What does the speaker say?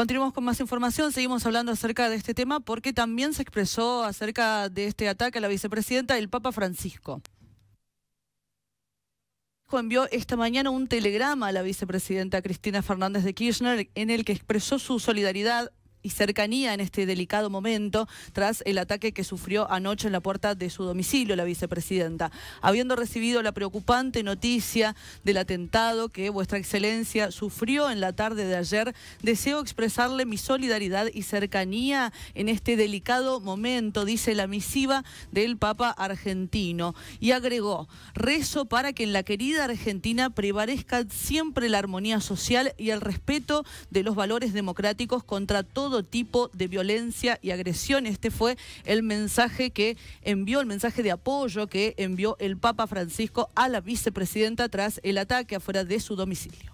Continuamos con más información, seguimos hablando acerca de este tema porque también se expresó acerca de este ataque a la vicepresidenta el Papa Francisco envió esta mañana un telegrama a la vicepresidenta Cristina Fernández de Kirchner en el que expresó su solidaridad y cercanía en este delicado momento tras el ataque que sufrió anoche en la puerta de su domicilio la vicepresidenta, habiendo recibido la preocupante noticia del atentado que vuestra excelencia sufrió en la tarde de ayer, deseo expresarle mi solidaridad y cercanía en este delicado momento, dice la misiva del Papa argentino y agregó, rezo para que en la querida Argentina prevalezca siempre la armonía social y el respeto de los valores democráticos contra todos todo tipo de violencia y agresión. Este fue el mensaje que envió, el mensaje de apoyo que envió el Papa Francisco a la vicepresidenta tras el ataque afuera de su domicilio.